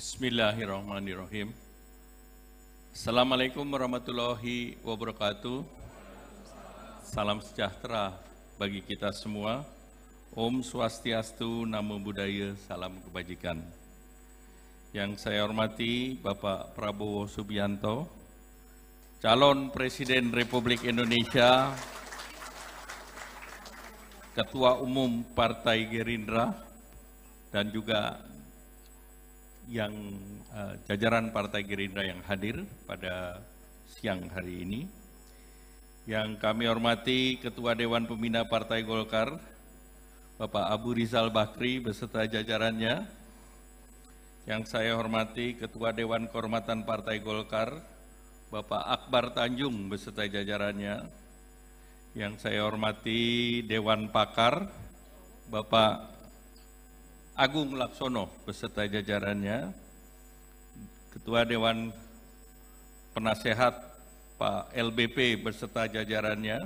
Bismillahirrahmanirrahim. Assalamualaikum warahmatullahi wabarakatuh. Salam sejahtera bagi kita semua. Om Swastiastu, Namo Buddhaya, Salam Kebajikan. Yang saya hormati Bapak Prabowo Subianto, calon Presiden Republik Indonesia, Ketua Umum Partai Gerindra, dan juga yang uh, jajaran Partai Gerindra yang hadir pada siang hari ini. Yang kami hormati Ketua Dewan Pembina Partai Golkar, Bapak Abu Rizal Bakri beserta jajarannya. Yang saya hormati Ketua Dewan Kehormatan Partai Golkar, Bapak Akbar Tanjung beserta jajarannya. Yang saya hormati Dewan Pakar, Bapak Agung Laksono beserta jajarannya, Ketua Dewan Penasehat Pak LBP beserta jajarannya,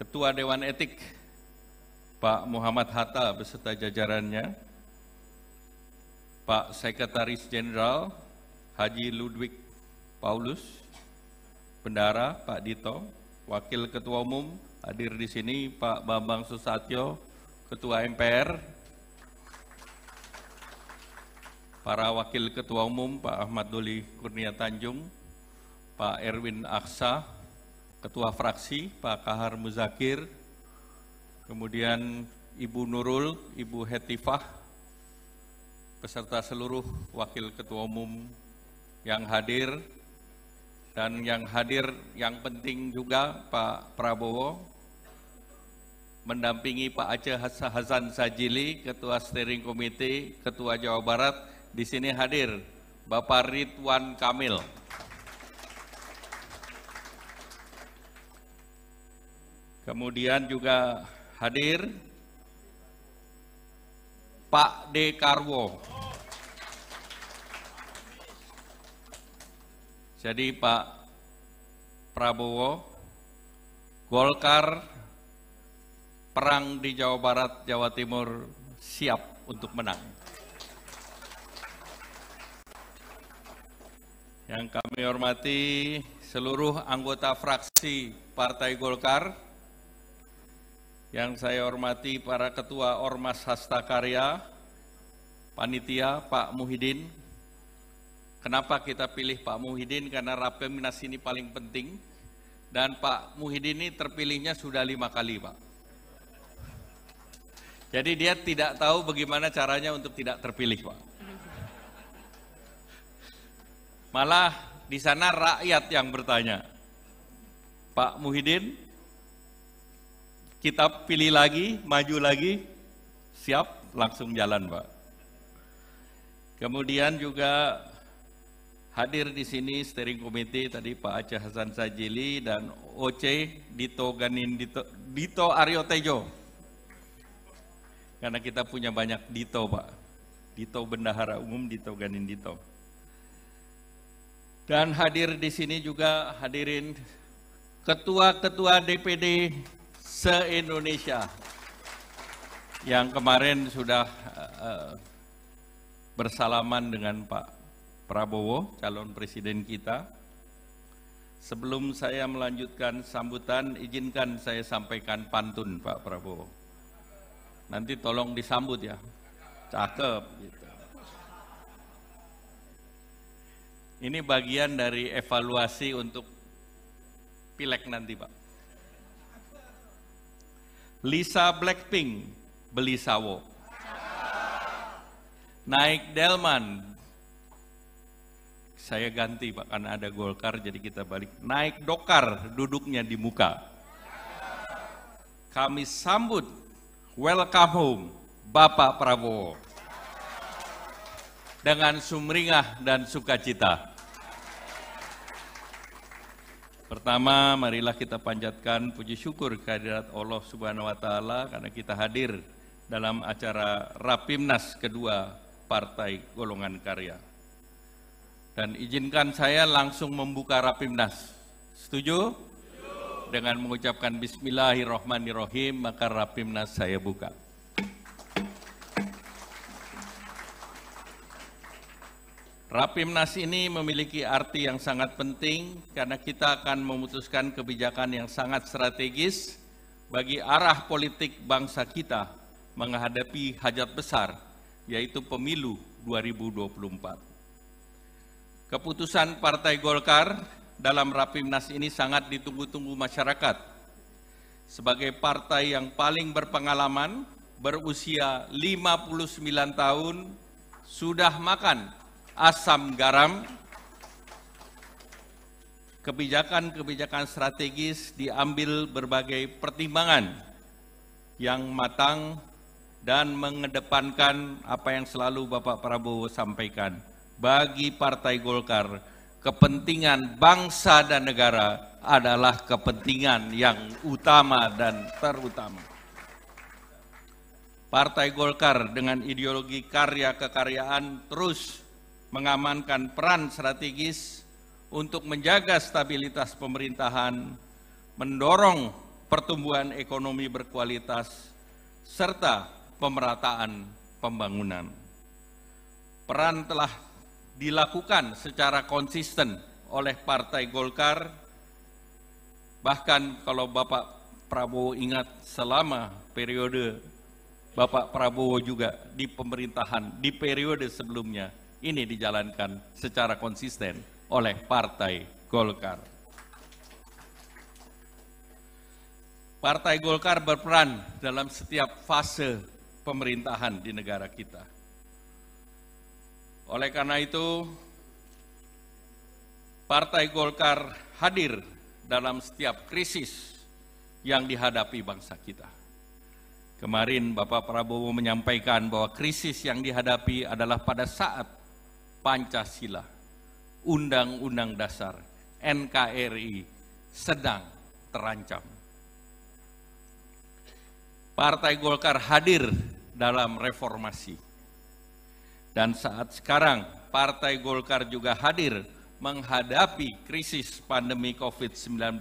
Ketua Dewan Etik Pak Muhammad Hatta beserta jajarannya, Pak Sekretaris Jenderal Haji Ludwig Paulus, Bendara Pak Dito, Wakil Ketua Umum hadir di sini Pak Bambang Susatyo, Ketua MPR, para Wakil Ketua Umum Pak Ahmad Doli Kurnia Tanjung, Pak Erwin Aksa, Ketua Fraksi Pak Kahar Muzakir, kemudian Ibu Nurul, Ibu Hetifah, beserta seluruh Wakil Ketua Umum yang hadir, dan yang hadir yang penting juga Pak Prabowo, mendampingi Pak Aceh Hasan Sajili, Ketua Steering Committee, Ketua Jawa Barat, di sini hadir Bapak Ridwan Kamil. Kemudian juga hadir Pak D. Karwo. Jadi Pak Prabowo, Golkar, perang di Jawa Barat, Jawa Timur siap untuk menang. Yang kami hormati seluruh anggota fraksi Partai Golkar, yang saya hormati para ketua Ormas Hasta Karya, Panitia Pak Muhyiddin. Kenapa kita pilih Pak Muhyiddin? Karena Rapimnas ini paling penting. Dan Pak Muhyiddin ini terpilihnya sudah lima kali Pak. Jadi dia tidak tahu bagaimana caranya untuk tidak terpilih, Pak. Malah di sana rakyat yang bertanya, Pak Muhyiddin, kita pilih lagi, maju lagi, siap, langsung jalan, Pak. Kemudian juga hadir di sini steering committee tadi Pak Aceh Hasan Sajili dan OC Dito Ganin Dito, Dito Aryo Tejo. Karena kita punya banyak dito Pak. Dito Bendahara Umum, Dito Ganin Dito. Dan hadir di sini juga hadirin ketua-ketua DPD se-Indonesia yang kemarin sudah uh, bersalaman dengan Pak Prabowo, calon presiden kita. Sebelum saya melanjutkan sambutan, izinkan saya sampaikan pantun Pak Prabowo. Nanti tolong disambut ya. Cakep gitu. Ini bagian dari evaluasi untuk pilek nanti, Pak. Lisa Blackpink beli sawo. Naik Delman. Saya ganti Pak karena ada Golkar jadi kita balik. Naik Dokar duduknya di muka. Kami sambut welcome home Bapak Prabowo. Dengan sumringah dan sukacita. Pertama, marilah kita panjatkan puji syukur kehadirat Allah Subhanahu wa taala karena kita hadir dalam acara Rapimnas kedua Partai Golongan Karya. Dan izinkan saya langsung membuka Rapimnas. Setuju? dengan mengucapkan bismillahirrahmanirrahim maka rapimnas saya buka. Rapimnas ini memiliki arti yang sangat penting karena kita akan memutuskan kebijakan yang sangat strategis bagi arah politik bangsa kita menghadapi hajat besar yaitu pemilu 2024. Keputusan Partai Golkar dalam Rapimnas ini sangat ditunggu-tunggu masyarakat. Sebagai partai yang paling berpengalaman, berusia 59 tahun, sudah makan asam garam, kebijakan-kebijakan strategis diambil berbagai pertimbangan yang matang dan mengedepankan apa yang selalu Bapak Prabowo sampaikan bagi Partai Golkar kepentingan bangsa dan negara adalah kepentingan yang utama dan terutama. Partai Golkar dengan ideologi karya kekaryaan terus mengamankan peran strategis untuk menjaga stabilitas pemerintahan, mendorong pertumbuhan ekonomi berkualitas, serta pemerataan pembangunan. Peran telah dilakukan secara konsisten oleh Partai Golkar. Bahkan kalau Bapak Prabowo ingat selama periode Bapak Prabowo juga di pemerintahan di periode sebelumnya ini dijalankan secara konsisten oleh Partai Golkar. Partai Golkar berperan dalam setiap fase pemerintahan di negara kita. Oleh karena itu, Partai Golkar hadir dalam setiap krisis yang dihadapi bangsa kita. Kemarin Bapak Prabowo menyampaikan bahwa krisis yang dihadapi adalah pada saat Pancasila, Undang-Undang Dasar, NKRI sedang terancam. Partai Golkar hadir dalam reformasi dan saat sekarang Partai Golkar juga hadir menghadapi krisis pandemi COVID-19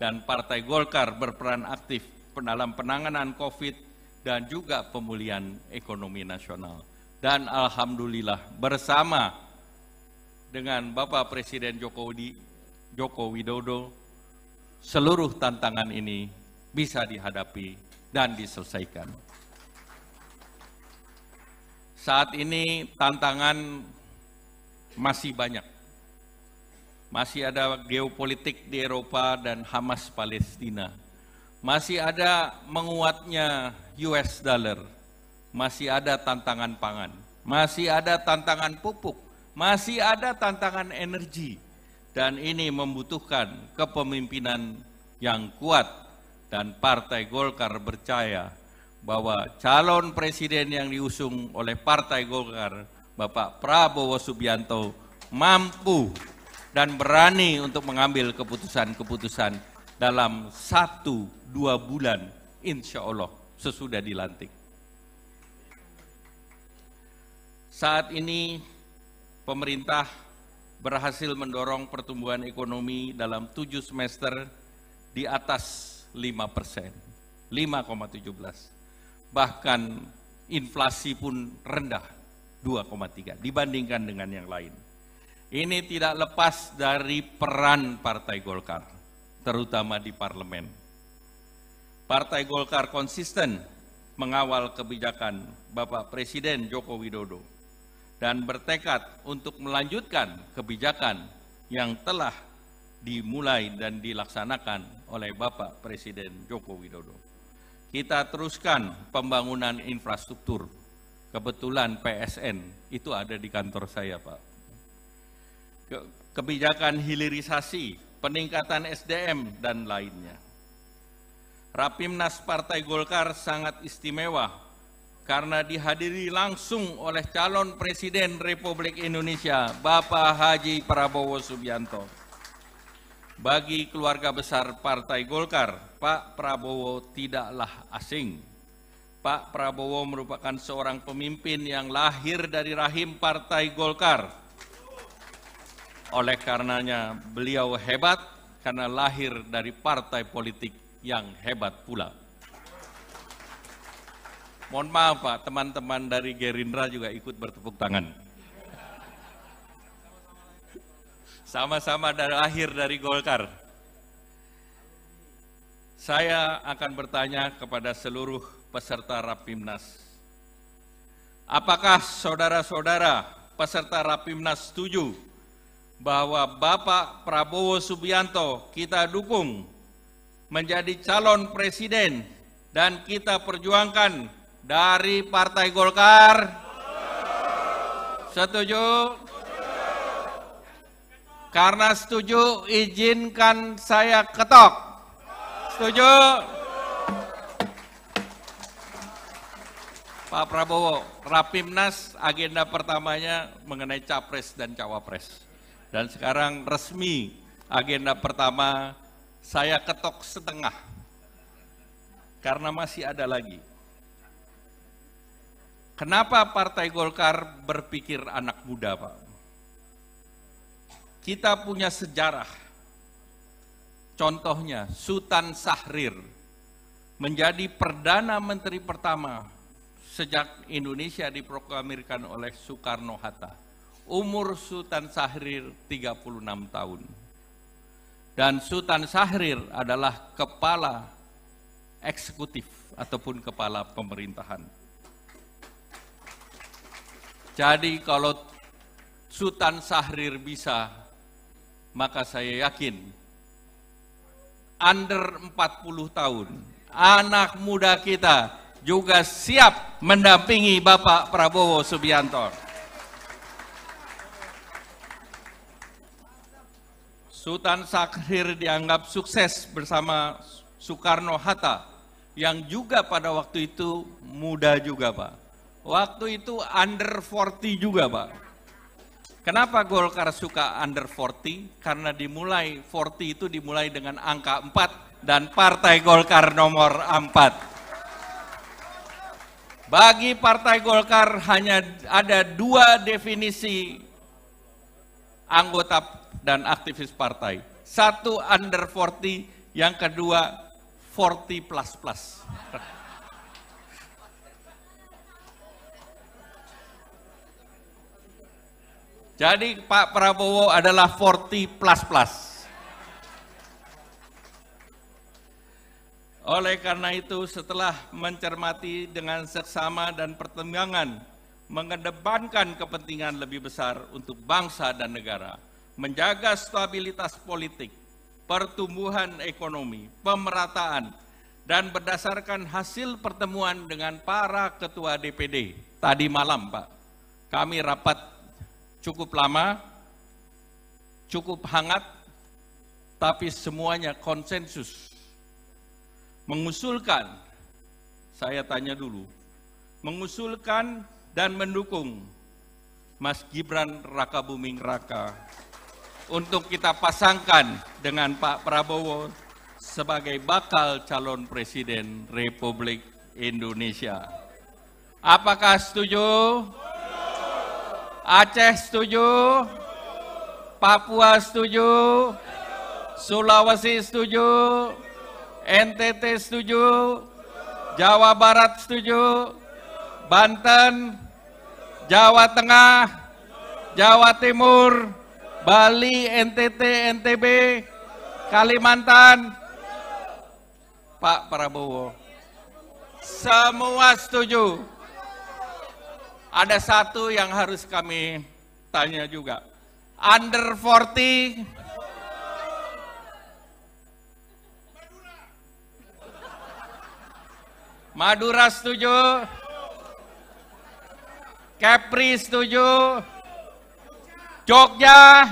dan Partai Golkar berperan aktif dalam penanganan COVID dan juga pemulihan ekonomi nasional. Dan Alhamdulillah bersama dengan Bapak Presiden Jokowi, Joko Widodo, seluruh tantangan ini bisa dihadapi dan diselesaikan saat ini tantangan masih banyak. Masih ada geopolitik di Eropa dan Hamas Palestina. Masih ada menguatnya US dollar. Masih ada tantangan pangan. Masih ada tantangan pupuk. Masih ada tantangan energi. Dan ini membutuhkan kepemimpinan yang kuat dan Partai Golkar percaya bahwa calon presiden yang diusung oleh Partai Golkar, Bapak Prabowo Subianto, mampu dan berani untuk mengambil keputusan-keputusan dalam satu dua bulan, insya Allah, sesudah dilantik. Saat ini, pemerintah berhasil mendorong pertumbuhan ekonomi dalam tujuh semester di atas 5 persen, 5,17 bahkan inflasi pun rendah 2,3 dibandingkan dengan yang lain. Ini tidak lepas dari peran Partai Golkar, terutama di parlemen. Partai Golkar konsisten mengawal kebijakan Bapak Presiden Joko Widodo dan bertekad untuk melanjutkan kebijakan yang telah dimulai dan dilaksanakan oleh Bapak Presiden Joko Widodo kita teruskan pembangunan infrastruktur. Kebetulan PSN itu ada di kantor saya, Pak. Ke kebijakan hilirisasi, peningkatan SDM, dan lainnya. Rapimnas Partai Golkar sangat istimewa karena dihadiri langsung oleh calon Presiden Republik Indonesia, Bapak Haji Prabowo Subianto. Bagi keluarga besar Partai Golkar, Pak Prabowo tidaklah asing. Pak Prabowo merupakan seorang pemimpin yang lahir dari rahim Partai Golkar. Oleh karenanya, beliau hebat karena lahir dari partai politik yang hebat pula. Mohon maaf Pak, teman-teman dari Gerindra juga ikut bertepuk tangan. Sama-sama dari akhir dari Golkar. Saya akan bertanya kepada seluruh peserta Rapimnas. Apakah saudara-saudara peserta Rapimnas setuju bahwa Bapak Prabowo Subianto kita dukung menjadi calon presiden dan kita perjuangkan dari Partai Golkar? Setuju? Karena setuju, izinkan saya ketok. Setuju? Pak Prabowo, Rapimnas agenda pertamanya mengenai Capres dan Cawapres. Dan sekarang resmi agenda pertama saya ketok setengah. Karena masih ada lagi. Kenapa Partai Golkar berpikir anak muda, Pak? Kita punya sejarah. Contohnya Sultan Sahrir menjadi perdana menteri pertama sejak Indonesia diproklamirkan oleh Soekarno-Hatta. Umur Sultan Sahrir 36 tahun. Dan Sultan Sahrir adalah kepala eksekutif ataupun kepala pemerintahan. Jadi kalau Sultan Sahrir bisa maka saya yakin under 40 tahun, anak muda kita juga siap mendampingi Bapak Prabowo Subianto. Sultan Sakhir dianggap sukses bersama Soekarno-Hatta yang juga pada waktu itu muda juga Pak. Waktu itu under 40 juga Pak. Kenapa Golkar suka under 40? Karena dimulai 40 itu dimulai dengan angka 4 dan Partai Golkar nomor 4. Bagi Partai Golkar hanya ada dua definisi anggota dan aktivis partai. Satu under 40, yang kedua 40 plus plus. Jadi Pak Prabowo adalah 40 plus plus. Oleh karena itu setelah mencermati dengan seksama dan pertimbangan mengedepankan kepentingan lebih besar untuk bangsa dan negara, menjaga stabilitas politik, pertumbuhan ekonomi, pemerataan, dan berdasarkan hasil pertemuan dengan para ketua DPD tadi malam Pak, kami rapat cukup lama, cukup hangat, tapi semuanya konsensus. Mengusulkan, saya tanya dulu, mengusulkan dan mendukung Mas Gibran Raka Buming Raka untuk kita pasangkan dengan Pak Prabowo sebagai bakal calon presiden Republik Indonesia. Apakah setuju? Aceh setuju? Papua setuju? Sulawesi setuju? NTT setuju? Jawa Barat setuju? Banten? Jawa Tengah? Jawa Timur? Bali, NTT, NTB? Kalimantan? Pak Prabowo. Semua setuju ada satu yang harus kami tanya juga. Under 40 Madura setuju? Kepri setuju? Jogja?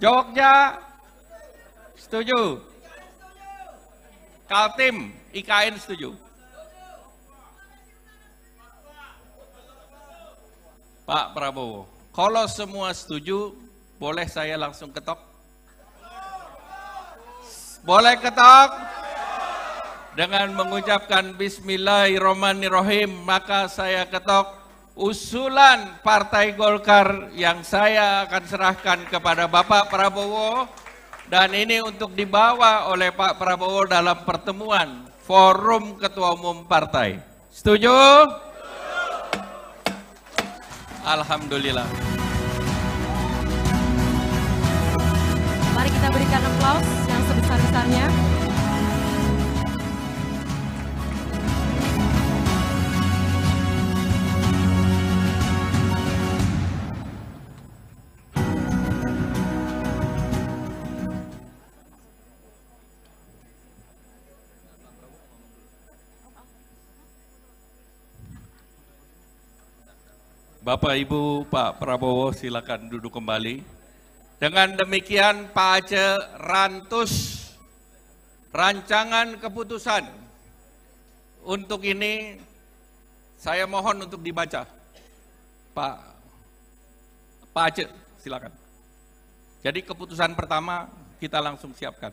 Jogja? Setuju? Kaltim, IKN setuju? Pak Prabowo. Kalau semua setuju, boleh saya langsung ketok? Boleh ketok? Dengan mengucapkan bismillahirrahmanirrahim, maka saya ketok usulan Partai Golkar yang saya akan serahkan kepada Bapak Prabowo dan ini untuk dibawa oleh Pak Prabowo dalam pertemuan forum ketua umum partai. Setuju? Alhamdulillah. Mari kita berikan aplaus yang sebesar-besarnya. Bapak Ibu Pak Prabowo silakan duduk kembali. Dengan demikian Pak Aceh rantus rancangan keputusan untuk ini saya mohon untuk dibaca. Pak Pak Aceh silakan. Jadi keputusan pertama kita langsung siapkan.